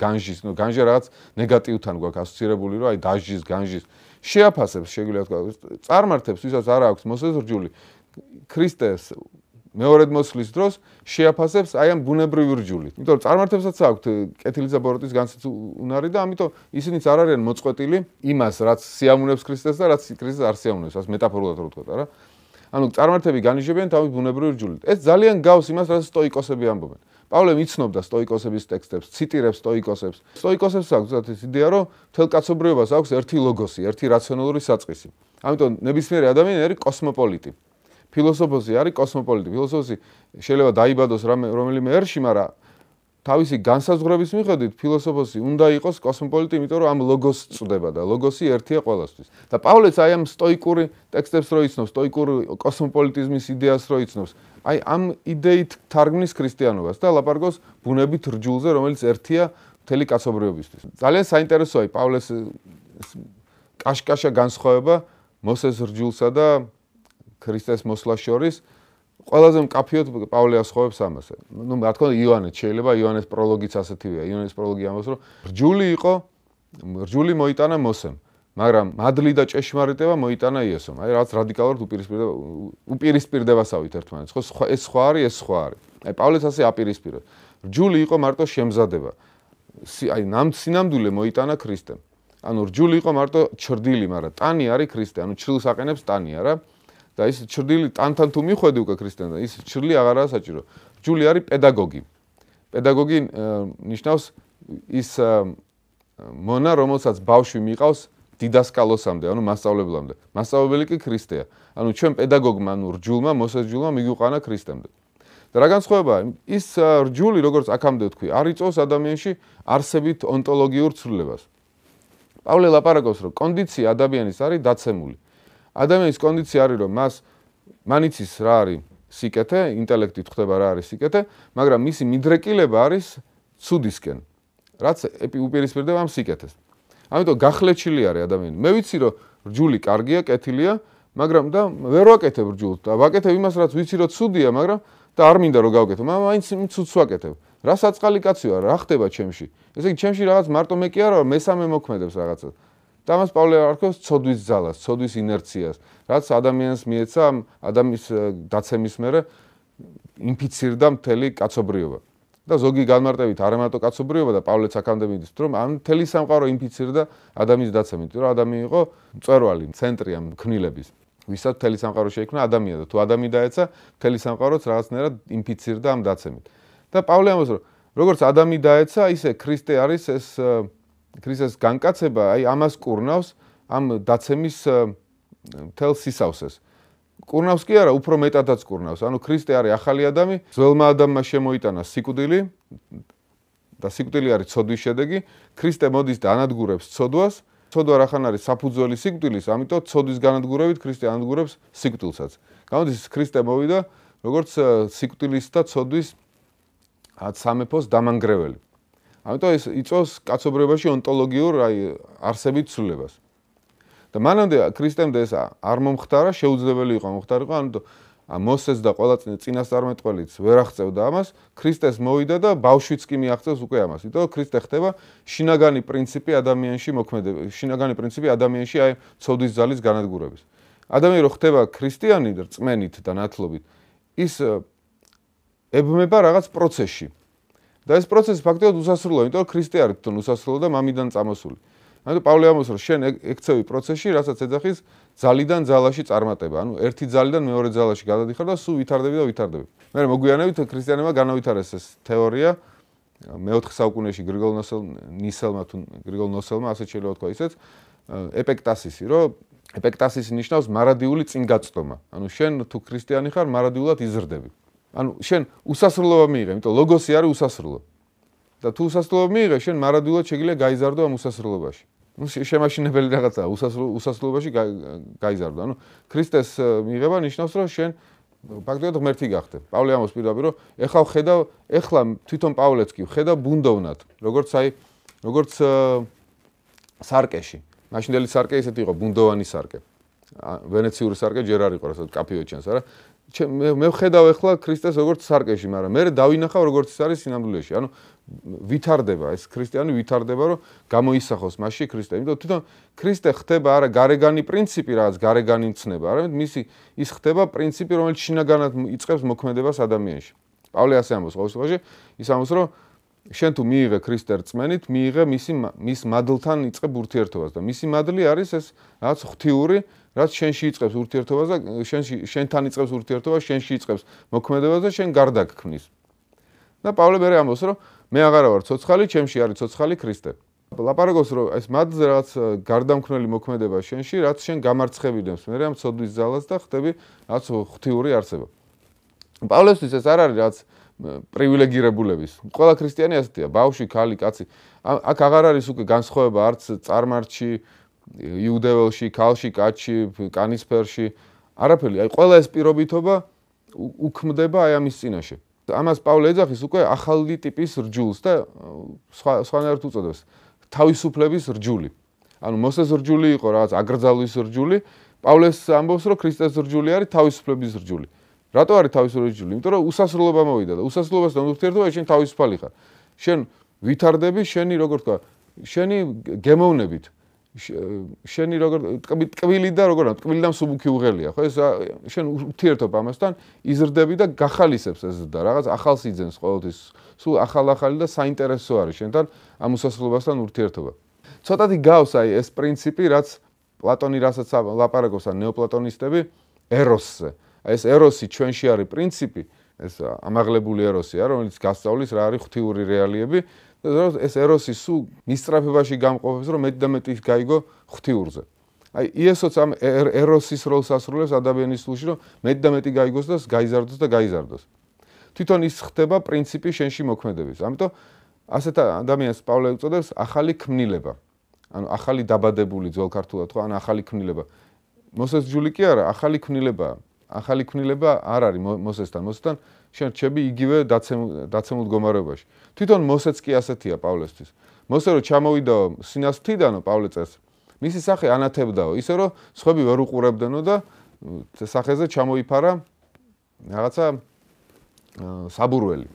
განჟის ნუ განჟა რაღაც ნეგატივთან გვაქვს ასოცირებული რომ აი დაჟის განჟის შეაფასებს შეგვიძლია თქვა წარმართებს ვისაც არ აქვს მოსეს რჯული ქრისტეს მეორედ მოსვლის დროს შეაფასებს აი ამ ბუნებრივი რჯული. იმიტომ რომ წარმართებსაც აქვთ კეთილზაბოროტის განსაცუნარი და ამიტომ ისინიც არ არიან მოწყვეტილი იმას, რაც სიამუნებს ქრისტეს და რაც ქრისტეს არ სიამუნებს, ასე მეტაფორულად რო თქვა და რა. ანუ წარმართები განიშებიან თავის ბუნებრივ ჯულით. ეს ძალიან გავს იმას, რაც სტოიკოსები ამბობენ. პავლე მიცნობდა სტოიკოსების ტექსტებს, ციტირებს სტოიკოსებს. სტოიკოსებს აქვს ზოგადად ეს იდეა, რომ თელკაცობრიობას აქვს ერთი ლოგოსი, ერთი რაციონალური საწყისი. ამიტომ ნებისმიერი ადამიანი არის კოსმოპოლიტი. ფილოსოფოსი არის კოსმოპოლიტი. ფილოსოფოსი შეიძლება დაიბადოს რომელიმე ერში, მაგრამ თავისი განსაზღვრების მიხედვით ფილოსოფოსი უნდა იყოს კოსმოპოლიტი, იმიტომ რომ ამ ლოგოს წდება და ლოგოსი ერთია ყველასთვის. და პავლეც აი ამ სტოიკური ტექსტებს როიცნობს, სტოიკური კოსმოპოლიტიზმის იდეას როიცნობს. აი ამ იდეით თარგმნის ქრისტიანობას და ლაპარაკობს ბუნებით რჯულზე, რომელიც ერთია მთელი კაცობრიობისთვის. ძალიან საინტერესოა აი პავლეს კაშკაშა განსხვავება მოსეს რჯულსა და ქრისტეს მოსლას შორის. ყველაზე მკაფიოდ პავლე ასხოვებს ამაზე. ნუ რა თქმა უნდა ივანეს შეიძლება ივანეს პროლოგიც ასეთივეა. ივანეს პროლოგი ამას რომ რჯული იყო რჯული მოიტანა მოსემ, მაგრამ მადლი და ჭეშმარიტება მოიტანა იესომ. აი რაც რადიკალურად უპირისპირდება უპირისპირდებასავით ერთმანეთს. ხო ეს სხვა არის, ეს სხვა არის. აი პავლეს ასე აპირისპირებს. რჯული იყო მარტო შემზადება. აი ნამ სინამდვილე მოიტანა ქრისტემ. ანუ რჯული იყო მარტო ჩრდილი, მაგრამ ტანი არის ქრისტე, ანუ ჩრილს აყენებს ტანი, არა? და ის ჭრილი ტანთან თუ მიხვედი უკვე ქრისტიანთა ის ჭრილი აღარაა საჭირო ჭრილი არის პედაგოგი პედაგოგი ნიშნავს ის მონა რომელსაც ბავშვი მიყავს დიდასკალოსამდე ანუ მასწავლებლამდე მასწავლებელი კი ქრისტეა ანუ ჩვენ პედაგოგმა ანუ რჯულმა მოსეს რჯულმა მიგვიყანა ქრისტემდე და რა განსხვავება ის რჯული როგორც აქამდე თქვი არიწოს ადამიანში არსებით ონტოლოგიურ ცვლილებას პავლე ლაპარაკობს რომ კონდიცია ადამიანის არის დაცემული ადამიანის კონდიცია არის რომ მას მანიცის რა არის სიკეთე, ინტელექტით ხდება რა არის სიკეთე, მაგრამ მისი მიდრეკილება არის ცუდისკენ. რაც ეპი უპირისპირდება ამ სიკეთეს. ამიტომ გახლეჩილი არის ადამიანი. მე ვიცი რომ რჯული კარგია, კეთილია, მაგრამ და ვერ ვაკეთებ რჯულს. და ვაკეთებ იმას, რაც ვიცი რომ ცუდია, მაგრამ და არ მინდა რომ გავკეთო, მაგრამ აინც ცუდს ვაკეთებ. რა საწყალი კაცია, რა ხდება ჩემში? ესე იგი ჩემში რაღაც მარტო მე კი არა, მესამე მოქმედებს რაღაცას. და მას პავლე არქოს ცოდვის ძალას, ცოდვის ინერციას, რაც ადამიანს მიეცა ადამიანის დაცემის მერე ინფიცირდა მთელი კაცობრიობა. და ზოგი განმარტებით არამატო კაცობრიობა და პავლეც აქამდე მიდის, რომ ამ მთელი სამყარო ინფიცირდა ადამიანის დაცემით, რომ ადამი იყო წერვალი, ცენტრი ამ ქნილების. ვისაც მთელი სამყარო შეიქმნა ადამიანად, თუ ადამი დაეცა, მთელი სამყაროც რაღაცნაირად ინფიცირდა ამ დაცემით. და პავლე ამბობს, რომ როგორც ადამი დაეცა, ისე ქრისტე არის ეს კრიზისის განკაცება აი ამას კურნავს ამ დაცემის მთელ სისავსეს. კურნავს კი არა, უფრო მეტადაც კურნავს. ანუ ქრისტე არის ახალი ადამი, ძველმა ადამიანმა შემოიტანა სიკვდილი და სიკვდილი არის ცოდვის შედეგი. ქრისტე მოდის და ანადგურებს ცოდვას. ცოდვა რახან არის საფუძველი სიკვდილის, ამიტომ ცოდვის განადგურებით ქრისტე ანადგურებს სიკვდილსაც. გამოდის ქრისტე მოვიდა როგორც სიკვდილის და ცოდვის ა სამეფოს დამანგრეველი. ამიტომ ეს იწოს კაცობრიობაში ონტოლოგიურ აი არსებით ცვლილებას. და მანამდე ქრისტემდე ეს არ მომხდარა, შეუძლებელი იყო მომხდარიყო, ამიტომ მოსეს და ყველა წინასწარმეტყველიც ვერ აღწევდა ამას, ქრისტეს მოვიდა და ბავშვიც კი მიაღწევს უკვე ამას. იმიტომ ქრისტე ხდება შინაგანი პრინციპი ადამიანში მოქმედება, შინაგანი პრინციპი ადამიანში აი ცოდვის ძალის განადგურების. ადამიანი რო ხდება ქრისტიანი და რწმენით და ნათლობით, ის ებმება რაღაც პროცესში. და ეს პროცესი ფაქტობრივად უსასრულოა, იმიტომ რომ ქრისტე არ თვითონ უსასრულო და მამიდან წამოსული. ანუ პავლე ამოსრო შენ ექცევი პროცესში, რასაც ეძახის ძალიდან ძალაში წარმატება. ანუ ერთი ძალიდან მეორე ძალაში გადადიხარ და სულ ვითარდები და ვითარდები. მე მოგვიანებით ქრისტიანებმა განავითარეს ეს თეორია მე-4 საუკუნეში გრიგოლ ნოსელმა თუ გრიგოლ ნოსელმა ასე შეიძლება თქვა ისეთ ეპექტასისი, რომ ეპექტასისი ნიშნავს მარადიული წინგაცდომა. ანუ შენ თუ ქრისტიანი ხარ, მარადიულად იზრდები. ანუ შენ უსასრულობა მიიღე, იმიტომ ლოგოსი არის უსასრულო. და თუ უსასრულობა მიიღე, შენ მარადულად შეგიძლია გაიზარდო ამ უსასრულობაში. ну შემაშინებელი რაღაცა უსასრულ უსასრულობაში გაიზარდა. ანუ ქრისტეს მიიღება ნიშნავს, რომ შენ ფაქტობრივად ღმერთი გახდე. პავლე ამას პირდაპირ რომ ეხლა ხედა, ეხლა თვითონ პავლეც კი ხედა ბუნდოვნად, როგორც აი როგორც სარკეში. მაშინდელი სარკე ისეთი იყო, ბუნდოვანი სარკე. ვენეციური სარკე ჯერ არ იყო, რასაც კაფეო ჩანს, არა? მე ვხედავ ახლა ქრისტეს როგორც სარკეში, მაგრამ მე დავინახა როგორც არის სინამდვილეში. ანუ ვითარდება ეს ქრისტიანი ვითარდება, რომ გამოისახოს მასში ქრისტე. იმიტომ თვითონ ქრისტე ხდება არა გარეგანი პრინციპი, რაც გარეგანი ცნება, არამედ მისი ის ხდება პრინციპი, რომელიც შინაგანად იწევს მოქმედებას ადამიანში. პავლე ასე ამბობს ყოველ შემთხვევაში, ის ამბობს, რომ შენ თუ მიიღე ქრისტე რწმენით, მიიღე მისი მის მადლთან იწებ ურთიერთობას და მისი მადლი არის ეს რაც ღთიური, რაც შენში იწებს ურთიერთობას და შენში შენთან იწებს ურთიერთობას, შენში იწებს მოქმედებას და შენ გარდაგქმნის. და პავლე მე ამბობს, რომ მე აღარა ვარ ცოცხალი, ჩემში არის ცოცხალი ქრისტე. ლაპარაკობს რომ ეს მადლზე რაც გარდამქმნელი მოქმედება შენში, რაც შენ გამარცხებიდანს, მე ამ ცოდვის ძალას და ხდები რაც ღთიური არსება. პავლესთვის ეს არ არის რაც პრივილეგირებულების. ყველა ქრისტიანი ასეთია, ბავში, ქალი, კაცი. აქ აღარ არის უკვე განსხვავება არც წარმართში, იუდეველში, ქალში, კაცში, კანისფერში, არაფერი. აი ყველა ეს პირობითობა უქმდება აი ამის წინაშე. ამას პავლე ეძახის უკვე ახალი ტიპის რჯულს და სხვა სხვანაირად უწოდებს თავისუფლების რჯული. ანუ მოსეს რჯული იყო რაღაც აგრძალვის რჯული, პავლეს ამბობს რომ ქრისტეს რჯული არის თავისუფლების რჯული. რატო არის თავისუფლებისჯული? იმიტომ რომ უსასრულობა მოვიდა და უსასრულობას დამოუკიდებლობა შენ თავისუფალი ხარ. შენ ვითარდები შენი როგორ თქვა, შენი გემოვნებით. შენი როგორ ტკბილი და როგორ ტკბილი და მსუბუქი უღელია, ხო? ეს შენ უთიერთობ ამასთან იზრდები და გახალისებს ეს და რაღაც ახალს იძენს ყოველთვის. სულ ახალ-ახალი და საინტერესო არის შენთან ამ უსასრულობასთან ურთიერთობა. ცოტათი გავს აი ეს პრინციპი, რაც პლატონი რასაც ლაპარაკობს ან ნეოპლატონისტები, ეროსზე. ეს ეროსი ჩვენში არის პრინციპი, ეს ამაღლებული ეროსი არა, რომელიც გასწავლის რა არის ღთიური რეალიები. ეს ეროსი სულ მისწრაფებაში გამყოფებს, რომ მეტი და მეტი გაიგო ღთიურზე. აი იესოც ამ ეროსის როლს ასრულებს ადამიანის სულში, რომ მეტი და მეტი გაიგოს და გაიზარდოს და გაიზარდოს. თვითონ ის ხდება პრინციპი შენში მოქმედების. ამიტომ ასეთ ადამიანს პავლე უწოდებს ახალი ქმნილება. ანუ ახალი დაბადებული ძველ ქართულად ხო, ან ახალი ქმნილება. მოსეს ჯული კი არა, ახალი ქმნილებაა. ახალი ქნილება არ არის მოსესთან მოსესთან შენ რჩები იგივე დაცემულ დგომარეობაში თვითონ მოსეც კი ასეთია პავლესთვის მოსე რო ჩამოვიდა სინასთიდანო პავლე წეს მისი სახე ანათებდაო ისე რომ სხვები ვერ უყურებდნენო და სახეზე ჩამოიფარა რაღაცა საბურველი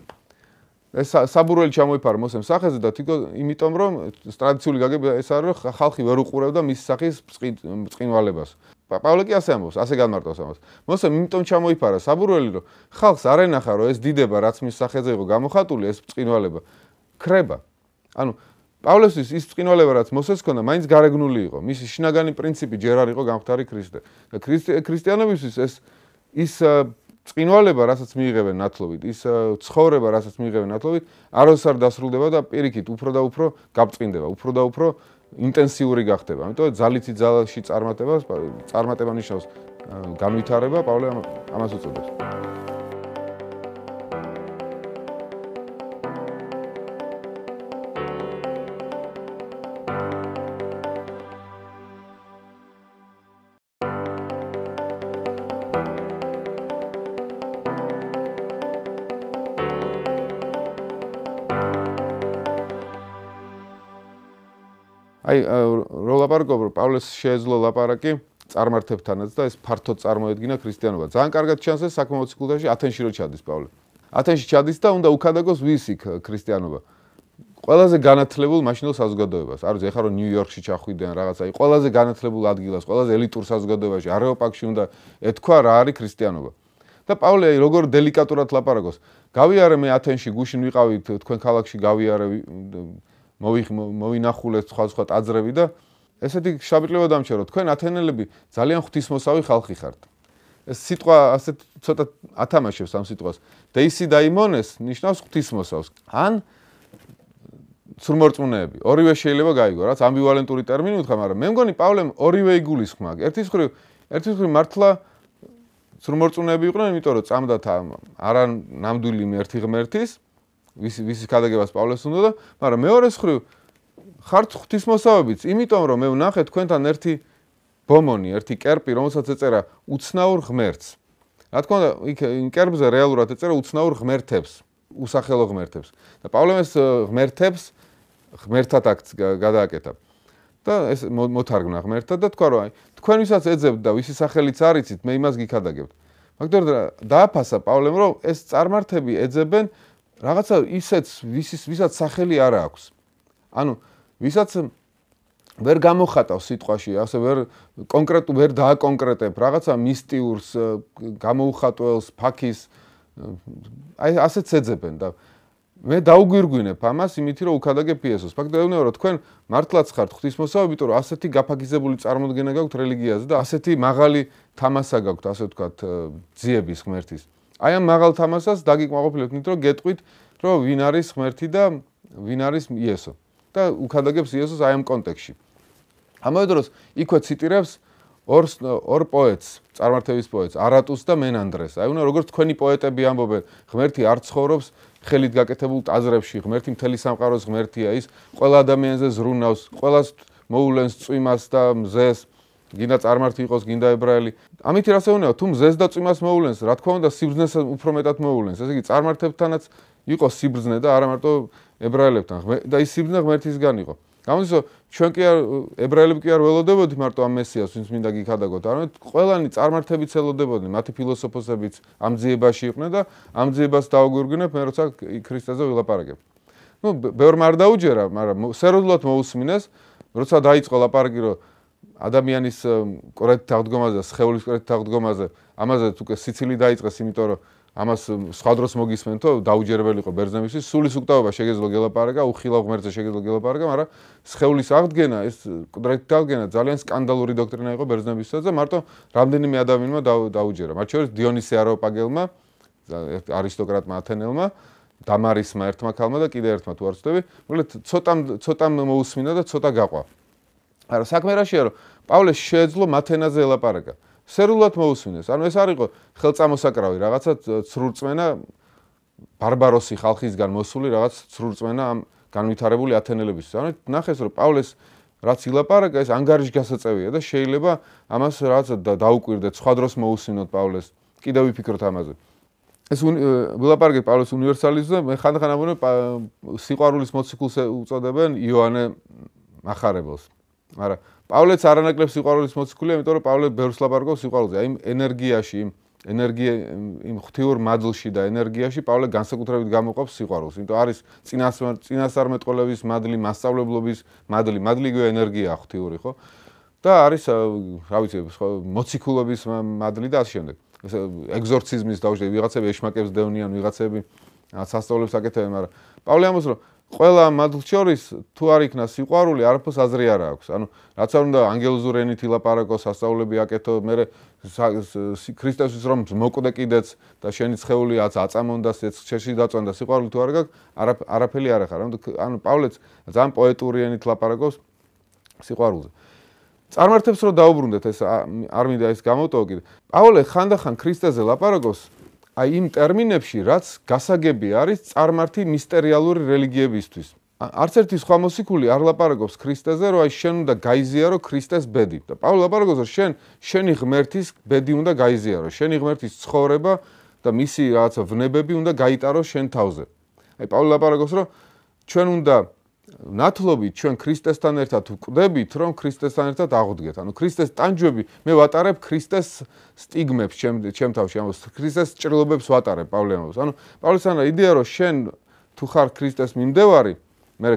ეს საბურველი ჩამოიფარა მოსემ სახეზე და თვითონ იმიტომ რომ ტრადიციული გაგება ეს არის რომ ხალხი ვერ უყურებდა მის სახის წყინვალებას პავლე კი ასე ამბობს, ასე განმარტავს ამას. მოსე იმიტომ ჩამოიფარა საბურველი, რომ ხალხს არ ენახა, რომ ეს დიდება, რაც მის სახეზე იყო გამოხატული, ეს წკინვალება ხრება. ანუ პავლესის ის წკინვალება, რაც მოსეს ქონდა, მაინც გარეგნული იყო. მის შინაგანი პრინციპი ჯერ არ იყო გამხდარი ქრისტე. და ქრისტიანებისთვის ეს ის წკინვალება, რასაც მიიღებენ ნათლობით, ის ცხოვრება, რასაც მიიღებენ ნათლობით, არ ოს არ დასრულდება და პირიქით, უფრო და უფრო გაბწინდება, უფრო და უფრო ინტენსიური გახდება. ამიტომ ძალითი ძალაში წარმატება წარმატება ნიშნავს განვითარება, პავლე ამას უწოდებს. მეგობრო პავლეს შეეძლო ლაპარაკი წარმართებთანაც და ეს ფართო წარმოედგინა ქრისტიანობა. ძალიან კარგად ჩანს ეს საკმაოდ ციკლში ათენში რო ჩადის პავლე. ათენში ჩადის და უნდა უკადაგოს ვის იქ ქრისტიანობა. ყველაზე განათლებულ მაშინდელ საზოგადოებას, არ ვიცი ახლა რომ ნიუ-იორკში ჩახვიდნენ რაღაცა, ყველაზე განათლებულ ადგილას, ყველაზე ელიტურ საზოგადოებაში, არეოპაკში უნდა ეთქვა რა არის ქრისტიანობა. და პავლე როგორ დელიკატურად ლაპარაკოს. გავიარე მე ათენში გუშინ ვიყავით თქვენ ქალაქში გავიარე მოვინახულეთ სხვა სხვა ტაძრები და ესეთი შაბიკლება დამჩერო თქვენ ათენელები ძალიან ღვთისმოსავი ხალხი ხართ ეს სიტყვა ასე ცოტა ათამაშებს ამ სიტყვას დეისი დაიმონეს ნიშნავს ღვთისმოსავს ან ცურმორწმუნეები ორივე შეიძლება გაიგო რაც ამბივალენტური ტერმინი უთხრა მაგრამ მე მგონი პავლემ ორივე იგulis ხმა ერთის ხრი ერთის ხრი მართლა ცურმორწმუნეები იყვნენ იმიტომ რომ წამდათ არა ნამდვილი მერთი ღმერთის ვის ვის გადაგებას პავლეს უნდა და მაგრამ მეორე ხრი ხართ ღვთისმოსავებიც, იმიტომ რომ მე ვნახე თქვენთან ერთი ბომონი, ერთი კერპი, რომელსაც ეწერა უცნაურ ღმერთს. რა თქმა უნდა, იქ კერპზე რეალურად ეწერა უცნაურ ღმერთებს, უსახელო ღმერთებს. და პავლემეს ღმერთებს ღმერთად აქ გადააკეთა. და ეს მოთარგმნა ღმერთად და თქვა რომ აი, თქვენ ვისაც ეძებთ და ვისი სახელიც არიცით, მე იმას გიქადაგებ. მაგდორ დააფასა პავლემ რომ ეს წარმართები ეძებენ რაღაცა ისეც ვისის ვისაც სახელი არ აქვს. ანუ ვისაც ვერ გამოხატავ სიტყვაში, ასე ვერ კონკრეტუ ვერ დააკონკრეტებ რაღაცა მისტიურს, გამოუხატველს, ფაქის აი ასეც ეძებენ და მე დაუგვირგვინებ ამას იმითი რომ უკადაგე პიესოს. ფაქტია უნდა რომ თქვენ მართლაც ხართ ღვთისმოსავი, იმიტომ რომ ასეთი გაფაგიზებული წარმოდგენა გაქვთ რელიგიაზე და ასეთი მაღალი თამასა გაქვთ, ასე ვთქვათ, ძიების ღმერთის. აი ამ მაღალ თამასას დაგიკმაყოფილებთ, იმიტომ რომ გეტყვით, რომ ვინ არის ღმერთი და ვინ არის იესო. და უქადაგებს იესოს აი ამ კონტექსში. ამავე დროს იქვე ციტირებს ორ ორ პოეტს, წარმართების პოეტს, არატუს და მენანდრეს. აი უნდა როგორც თქვენი პოეტები ამბობენ, ღმერთი არ ცხოვრობს ხელით გაკეთებულ ტაძრებში, ღმერთი მთელი სამყაროს ღმერთია ის, ყველა ადამიანზე ზრუნავს, ყველას მოულენს წვიმას და მზეს. გინდა წარმართი იყოს, გინდა ებრაელი. ამით რა შეუნება, თუ მზეს და წვიმას მოულენს, რა თქმა უნდა სიბზნესაც უფრო მეტად მოულენს. ესე იგი, წარმართებთანაც იყო სიბზნე და არა მარტო ებრაელებთან და ის სიბნა ღმერთისგან იყო. გამიგეს ჩვენ კი არ ებრაელები კი არ ველოდებოდით მარტო ამ მესიას, ვინც მინდა გიქადაგოთ. არამედ ყველანი წარმართებით ველოდებოდნენ, მათი ფილოსოფოსებიც ამ ძიებაში იყვნენ და ამ ძიებას დაუგურგვინებ, მე როცა ქრისტეზე ვილაპარაკებ. ну, ბევრ მარ დაუჯერა, მაგრამ სერიოზულად მოусმინეს, როცა დაიწყო ლაპარაკი, რომ ადამიანის კორექტ დაღდგომაზე, სხეულის კორექტ დაღდგომაზე, ამაზე თუ კი სიცილი დაიწყეს, იმიტომ რომ ამას სხვა დროს მოგისმენთ, თო დაუჯერებელი იყო ბერძნებისთვის, სულის უკტავობა შეგეძლო გელაპარაკა, უხილავ ღმერთზე შეგეძლო გელაპარაკა, მაგრამ სხეულის აღდგენა, ეს კონკრეტული დაღენა ძალიან სკანდალური დოქტრინა იყო ბერძნებისთვის და მარტო რამდენიმე ადამიანმა დაუჯერა. მათ შორის დიონისე არაოპაგელმა, არისტოკრატმა ათენელმა, დამარისმა ერთმა ქალმა და კიდე ერთმა თუ არ ვცდები, მოკლედ ცოტამ ცოტამ მოусმინა და ცოტა გაყვა. არა, საქმე რა შეა, რომ პავლეს შეეძლო მათენაზე ელაპარაკა. სერულად მოусვენეს. ანუ ეს არ იყო ხელწამოსაკრავი, რაღაცა ცრურწმენა ბარბაროსი ხალხისგან მოსული რაღაც ცრურწმენა ამ განვითარებული ათენელების. ანუ ნახეს რომ პავლეს რაც ილაპარაკა ეს ანგარიშ გასაწევია და შეიძლება ამას რაღაც დაუკვირდეთ, სხვა დროს მოусვენოთ პავლეს. კიდევ ვიფიქროთ ამაზე. ეს ვილაპარაკე პავლეს უნივერსალიზმზე, მე ხანდახან ამბობენ სიყვარულის მოციქულს უწოდებენ იოანე მახარებელს. მაგრამ პავლეც არანაკლებ სიყვარულის მოციქული, იმიტომ რომ პავლე ბევრს ლაპარაკობს სიყვარულზე. აი ენერგიაში, ენერგია იმ ღთიურ მადლში და ენერგიაში პავლე განსაკუთრებით გამოყოფს სიყვარულს. იმიტომ არის წინას წინასარმეტყველების მადლი, მასშტაბლობის მადლი, მადლი გვია ენერგია ღთიური, ხო? და არის რა ვიცი, მოციქულობის მადლი და ასე შემდეგ. ეგზორციზმის დაუშვი, ვიღაცები ეშმაკებს დევნიან, ვიღაცები სასწაულებს აკეთებენ, მაგრამ პავლე ამბობს, რომ ყველა მადლს შორის თუ არ იქნა სიყვარული, არაფერს აზრი არ აქვს. ანუ რაც არ უნდა ანგელოზურ ენით ილაპარაკო, სასწაულები აკეთო, მე ქრისტესვის რომ მოკვდე კიდეც და შენი ცხეული აც აწამონდას, ცხეში დაწონდა სიყვარული თუ არ გაქვს, არაფერი არ ახარ. ანუ პავლეც ძალიან პოეტური ენით ლაპარაკობს სიყვარულზე. წარმართებს რომ დაუბრუნდეთ ეს არ მინდა ეს გამოტოვო კიდე. პავლე ხანდახან ქრისტეზე ლაპარაკობს აი იმ ტერმინებში რაც გასაგები არის წარმართი მისტერიალური რელიგიებისთვის არც ერთი სხვა მოსიკული არ ლაპარაკობს ქრისტეზე რომ აი შენ უნდა გაიზიარო ქრისტეს ბედი და პავლე ლაპარაკობს რომ შენ შენი ღმერთის ბედი უნდა გაიზიარო შენი ღმერთის ცხოვრება და მისი რაღაცა ვნებები უნდა გაიტარო შენ თავზე აი პავლე ლაპარაკობს რომ ჩვენ უნდა ნათლობი ჩვენ ქრისტესთან ერთად ვკვდებით, რომ ქრისტესთან ერთად აღვდგეთ. ანუ ქრისტეს ტანჯვები, მე ვატარებ ქრისტეს სტიგმებს ჩემ ჩემ თავში, ანუ ქრისტეს ჭრილობებს ვატარებ პავლემოს. ანუ პავლესთან იდეა რომ შენ თუ ხარ ქრისტეს მიმდევარი, მე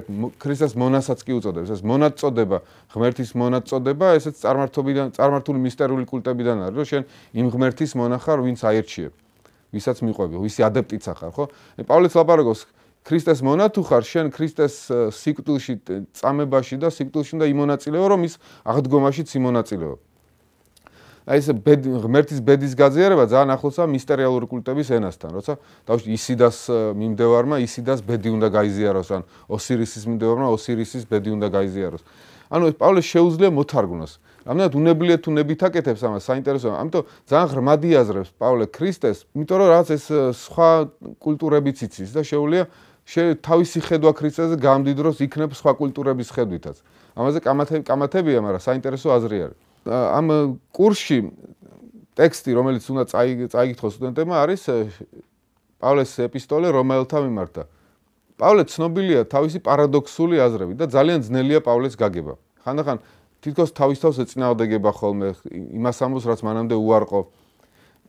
ქრისტეს მონასაც კი უწოდებ, ეს მონაწოდება, ღმერთის მონაწოდება, ესეც წარმართობიდან, წარმართული მისტერიული კულტებიდან არის, რომ შენ იმ ღმერთის მონახარ, ვინც აერჩიე, ვისაც მიყვები, ვისი ადეპტიცა ხარ, ხო? აი პავლეს ლაპარაკოს ქრისტეს მონათუხარ შენ ქრისტეს სიკვდილში წამებაში და სიკვდილში უნდა იმონაწილეო რომ ის აღდგომაშიც იმონაწილეო აი ეს ღმერთის ბედის გაზიარება ძალიან ახლოსა მისტერიალური კულტების ენასთან როცა დავში ისიდას მიმდევარმა ისიდას ბედი უნდა გაიზიაროს ან ოსირისის მიმდევარმა ოსირისის ბედი უნდა გაიზიაროს ანუ პავლეს შეუძლია მოთარგმნოს რამდენად უნებლიე თუ ნებითაკეთებს ამას საინტერესოა ამიტომ ძალიან ღრმადი აზრებს პავლე ქრისტეს იმიტომ რომ რაღაც ეს სხვა კულტურებიც იცის და შეუძლია თავისი ხედვა ქრისტეს გამდიდროს იქნებ სხვა კულტურების ხედვითაც. ამაზე კამათები კამათებია, მაგრამ საინტერესო აზრი არის. ამ კურსში ტექსტი, რომელიც უნდა წაიკითხო სტუდენტებმა, არის პავლეს ეპისტოლე რომაელთა მიმართა. პავლე ცნობილია თავისი პარადოქსული აზრებით და ძალიან ძნელია პავლეს გაგება. ხანდახან თითქოს თავის თავს ეწინააღმდეგება ხოლმე იმას ამბობს, რაც მანამდე უარყო.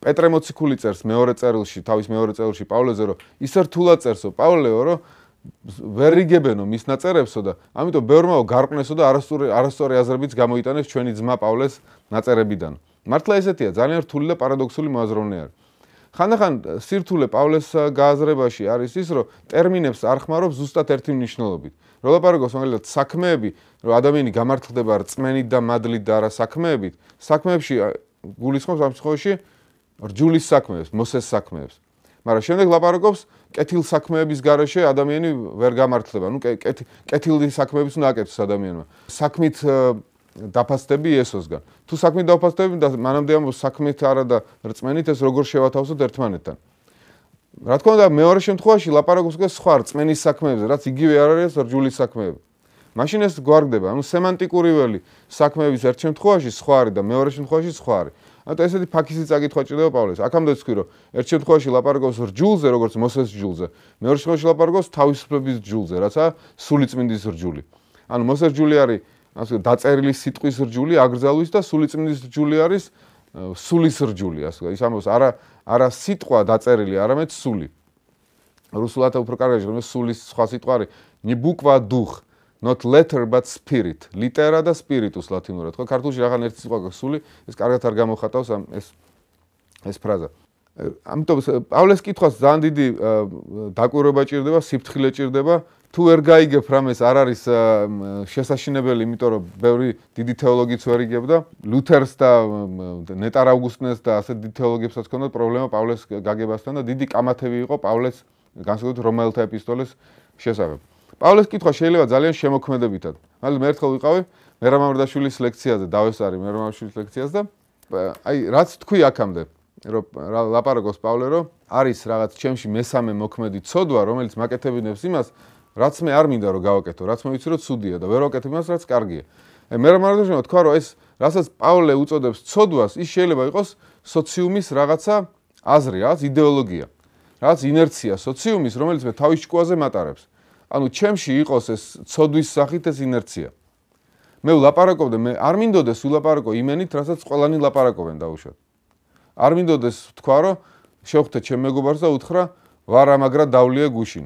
პეტრე მოციქული წერს მეორე წერილში, თავის მეორე წერილში პავლეზე რომ ის რთულად წერსო პავლეო რომ ვერიგებენო მის ნაწერებსო და ამიტომ ბევრმაო გარყვნესო და არასტორი არასტორი აზრებიც გამოიტანეს ჩვენი ძმა პავლეს ნაწერებიდან. მართლა ესეთია, ძალიან რთული და პარადოქსული მოაზროვნე არის. ხანდახან სირთულე პავლეს გააზრებაში არის ის, რომ ტერმინებს არ ხმარობს ზუსტად ერთი მნიშვნელობით. რო ლაპარაკობს მაგალითად საქმეები, რომ ადამიანი გამართლდება რწმენით და მადლით და არა საქმეებით, საქმეებში გულისხმობს ამ შემთხვევაში რჯულის საქმეებს, მოსეს საქმეებს. მაგრამ შემდეგ ლაპარაკობს კეთილ საქმეების გარეშე ადამიანი ვერ გამართლება. ნუ კეთილი საქმეებს უნდა აკეთოს ადამიანმა. საქმით დაფასდები ესოსგან. თუ საქმით დაფასდები და მანამდე ამ საქმით არა და რწმენით ეს როგორ შევათავსოთ ერთმანეთთან? რა თქმა უნდა, მეორე შემთხვევაში ლაპარაკობს უკვე სხვა რწმენის საქმეებზე, რაც იგივე არ არის რჯულის საქმეები. მაშინ ეს გვარგდება, ანუ სემანტიკური ველი საქმეების ერთ შემთხვევაში სხვა არის და მეორე შემთხვევაში სხვა არის. ანუ ესეთი ფაქისი წაკითხვა ჭირდება პავლეს. აქამდე ვთქვი, რომ ერთ შემთხვევაში ლაპარაკობს რჯულზე, როგორც მოსეს რჯულზე, მეორე შემთხვევაში ლაპარაკობს თავისუფლების რჯულზე, რაცა სულიწმინდის რჯული. ანუ მოსეს რჯული არის ასე დაწერილი სიტყვის რჯული, აგრძალვის და სულიწმინდის რჯული არის სულის რჯული, ასე ის ამბობს, არა არა სიტყვა დაწერილი, არამედ სული. რუსულად უფრო კარგია, რომ სულის სხვა სიტყვა არის ნიბუკვა დუხ. not letter but spirit litera და spiritus ლათინურად ხო ქართულში რაღან ერთი სიტყვა გასული ეს კარგად არ გამოხატავს ამ ეს ეს ფრაზა ამიტომ პავლეს კითხვას ძალიან დიდი დაკويرება ჭირდება სიფთხილე ჭირდება თუ ვერ გაიგებ რამ ეს არ არის შესაძინებელი იმიტომ რომ ბევრი დიდი თეოლოგიც ვერ იგებ და ლუთერს და ნეტარ ავგუსტინეს და ასეთ დიდ თეოლოგებსაც ჰქონდა პრობლემა პავლეს გაგებასთან და დიდი კამათები იყო პავლეს განსაკუთრებით რომაელთა ეპისტოლეს შესაძლებელი პავლეს კითხვა შეიძლება ძალიან შემოქმედებითად. მაგრამ მე ერთხელ ვიყავი მერამამრდაშვილის ლექციაზე, დავესარი მერამამრდაშვილის ლექციაზე და აი რაც თქვი აქამდე, რომ ლაპარაკოს პავლე რომ არის რაღაც ჩემში მესამე მოქმედი ცოდვა, რომელიც მაკეთებინებს იმას, რაც მე არ მინდა რომ გავაკეთო, რაც მე ვიცი რომ ცუდია და ვერ ვაკეთებ იმას, რაც კარგია. აი მერამამრდაშვილო თქვა რომ ეს რასაც პავლე უწოდებს ცოდვას, ის შეიძლება იყოს სოციუმის რაღაცა აზრი, რაღაც იდეოლოგია. რაც ინერცია სოციუმის, რომელიც მე თავის ჭკუაზე მატარებს. ანუ ჩემში იყოს ეს ცოდვის სახით ეს ინერცია. მე ვლაპარაკობდი, მე არ მინდოდეს ვლაპარაკო იმენით, რასაც ყველანი ლაპარაკობენ დაუშვათ. არ მინდოდეს თქვა, რომ შევხვდე ჩემ მეგობარს და უთხრა, "ვარ ამაგრა დავლია გუშინ."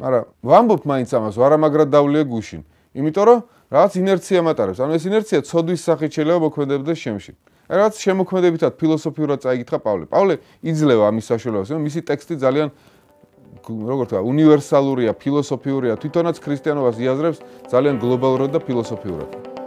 მაგრამ ვამბობ მაინც ამას, "ვარ ამაგრა დავლია გუშინ." იმიტომ რომ რაღაც ინერცია მატარებს. ანუ ეს ინერცია ცოდვის სახით შეიძლება მოქმედებდეს შემში. ეს რაღაც შემოქმედებითად ფილოსოფიურად წაიგითხა პავლე. პავლე იძლევა ამის საშუალებას, მაგრამ მისი ტექსტი ძალიან როგორ ვთქვა, უნივერსალურია, ფილოსოფიურია, თვითონაც ქრისტიანობას იაზრებს ძალიან გლობალურად და ფილოსოფიურად.